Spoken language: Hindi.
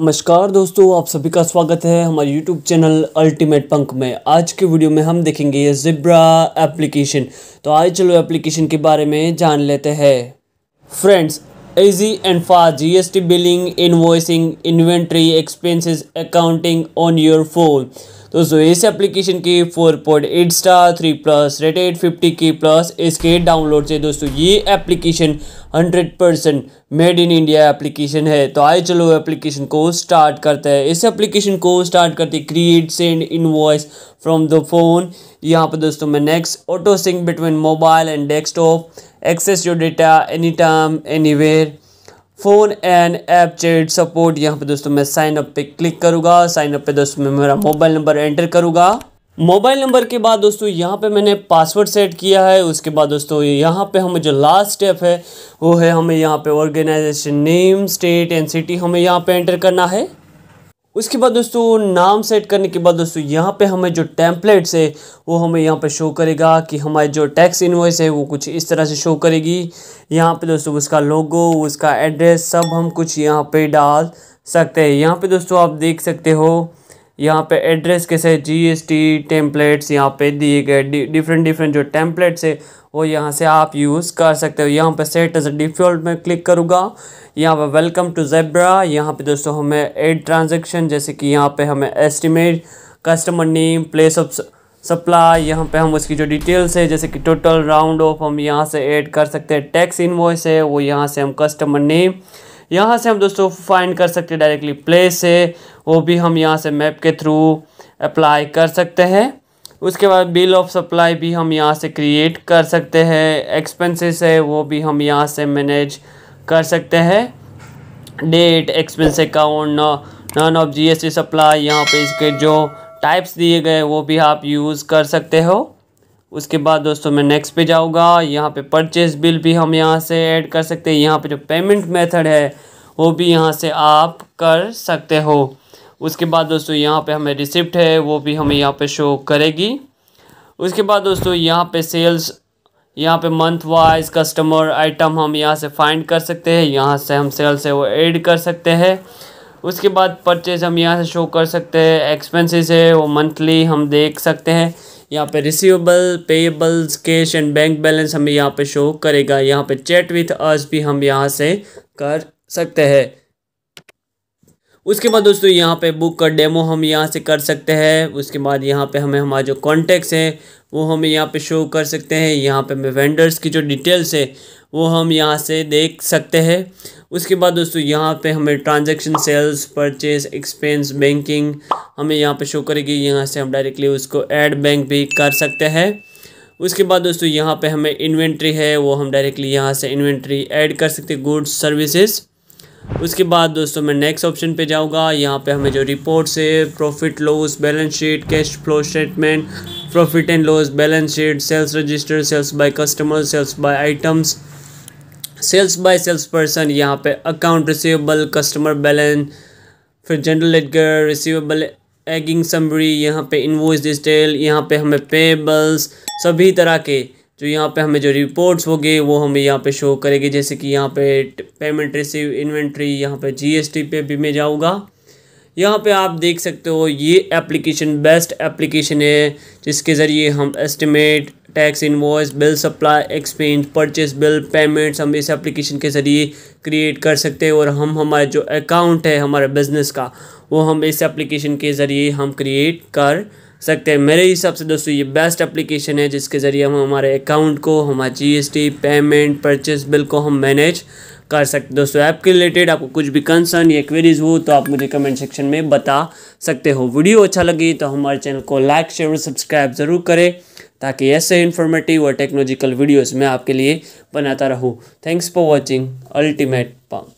नमस्कार दोस्तों आप सभी का स्वागत है हमारे YouTube चैनल अल्टीमेट पंक में आज के वीडियो में हम देखेंगे ये जिब्रा एप्लीकेशन तो आइए चलो एप्लीकेशन के बारे में जान लेते हैं friends easy and fast GST billing invoicing inventory expenses accounting on your phone दोस्तों इस एप्लीकेशन की eight star three plus rated fifty K plus इसके डाउनलोड से दोस्तों ये application hundred percent made in India application है तो आए चलो एप्लीकेशन को स्टार्ट करते हैं इस एप्लीकेशन को स्टार्ट करते create send invoice from the phone यहाँ पर दोस्तों मैं next auto sync between mobile and desktop access your data any time anywhere phone and app chat support यहाँ पर दोस्तों मैं साइनअप पर पे क्लिक करूँगा साइनअप पर पे दोस्तों मैं मेरा मोबाइल नंबर एंटर करूँगा मोबाइल नंबर के बाद दोस्तों यहाँ पे मैंने पासवर्ड सेट किया है उसके बाद दोस्तों यहाँ पे हमें जो लास्ट स्टेप है वो है हमें यहाँ पे organisation name state and city हमें यहाँ पे एंटर करना है उसके बाद दोस्तों नाम सेट करने के बाद दोस्तों यहाँ पे हमें जो टैंपलेट्स है वो हमें यहाँ पे शो करेगा कि हमारे जो टैक्स इन्वॉइस है वो कुछ इस तरह से शो करेगी यहाँ पे दोस्तों उसका लोगो उसका एड्रेस सब हम कुछ यहाँ पे डाल सकते हैं यहाँ पे दोस्तों आप देख सकते हो यहाँ पे एड्रेस कैसे जीएसटी टेम्पलेट्स यहाँ पे दिए गए डिफरेंट डिफरेंट जो टेम्पलेट्स है वो यहाँ से आप यूज़ कर सकते हो यहाँ पे सेट एज डिफ़ॉल्ट में क्लिक करूँगा यहाँ पे वेलकम टू जेब्रा यहाँ पे दोस्तों हमें एड ट्रांजेक्शन जैसे कि यहाँ पे हमें estimate customer name place of supply यहाँ पे हम उसकी जो डिटेल्स है जैसे कि टोटल राउंड ऑफ हम यहाँ से एड कर सकते हैं टैक्स इन्वॉइस है वो यहाँ से हम कस्टमर नेम यहाँ से हम दोस्तों फाइंड कर सकते हैं डायरेक्टली प्लेस से वो भी हम यहाँ से मैप के थ्रू अप्लाई कर सकते हैं उसके बाद बिल ऑफ सप्लाई भी हम यहाँ से क्रिएट कर सकते हैं एक्सपेंसेस है वो भी हम यहाँ से मैनेज कर सकते हैं date expense account none of the supply यहाँ पे इसके जो टाइप्स दिए गए वो भी आप यूज़ कर सकते हो उसके बाद दोस्तों मैं नेक्स्ट पे जाऊँगा यहाँ पे परचेज बिल भी हम यहाँ से ऐड कर सकते हैं यहाँ पे जो पेमेंट मेथड है वो भी यहाँ से आप कर सकते हो उसके बाद दोस्तों यहाँ पे हमें रिसिप्ट है वो भी हमें यहाँ पे शो करेगी उसके बाद दोस्तों यहाँ पे सेल्स यहाँ पे मंथ वाइज कस्टमर आइटम हम यहाँ से फाइंड कर सकते हैं यहाँ से हम सेल्स है वो एड कर सकते हैं उसके बाद परचेज हम यहाँ से शो कर सकते हैं एक्सपेंसिस है वो मंथली हम देख सकते हैं यहाँ पे receivable payables cash and bank balance हमें यहाँ पे शो करेगा यहाँ पे चैट विथ अस भी हम यहाँ से कर सकते हैं उसके बाद दोस्तों यहाँ पे बुक का डेमो हम यहाँ से कर सकते हैं उसके बाद यहाँ पे हमें हमारे जो कॉन्टेक्ट्स हैं वो हम यहाँ पे शो कर सकते हैं यहाँ पे हमें वेंडर्स की जो डिटेल्स है वो हम यहाँ से देख सकते हैं उसके बाद दोस्तों यहाँ पे हमें transaction sales purchase expense banking हमें यहाँ पे शो करेगी यहाँ से हम डायरेक्टली उसको एड बैंक भी कर सकते हैं उसके बाद दोस्तों यहाँ पर हमें इन्वेंट्री है वो हम डायरेक्टली यहाँ से इन्वेंट्री एड कर सकते गुड्स सर्विसेज़ उसके बाद दोस्तों मैं नेक्स्ट ऑप्शन पे जाऊँगा यहाँ पे हमें जो रिपोर्ट से profit loss balance sheet cash flow statement profit and loss balance sheet sales register sales by customer sales by items sales by sales person यहाँ पे अकाउंट रिसीवेबल कस्टमर बैलेंस फिर general ledger receivable aging summary यहाँ पे इन्वॉइस डिटेल यहाँ पे हमें पेबल्स सभी तरह के जो तो यहाँ पे हमें जो रिपोर्ट्स हो गए वो हमें यहाँ पे शो करेगी जैसे कि यहाँ पे पेमेंट रिसीव इन्वेंट्री यहाँ पे जीएसटी पे भी मैं जाऊँगा यहाँ पे आप देख सकते हो ये एप्लीकेशन बेस्ट एप्लीकेशन है जिसके ज़रिए हम estimate tax invoice bill supply expense purchase bill payments हम इस एप्लीकेशन के ज़रिए क्रिएट कर सकते हैं और हम हमारे जो अकाउंट है हमारे बिज़नेस का वो हम इस एप्लीकेशन के ज़रिए हम क्रिएट कर सकते हैं मेरे हिसाब से दोस्तों ये बेस्ट एप्लीकेशन है जिसके ज़रिए हम हमारे अकाउंट को हमारे जीएसटी पेमेंट परचेस बिल को हम मैनेज कर सकते दोस्तों ऐप के रिलेटेड आपको कुछ भी कंसर्न या क्वेरीज हो तो आप मुझे कमेंट सेक्शन में बता सकते हो वीडियो अच्छा लगी तो हमारे चैनल को लाइक शेयर और सब्सक्राइब ज़रूर करें ताकि ऐसे इन्फॉर्मेटिव और टेक्नोलॉजिकल वीडियोज़ मैं आपके लिए बनाता रहूँ thanks for watching ultimate punk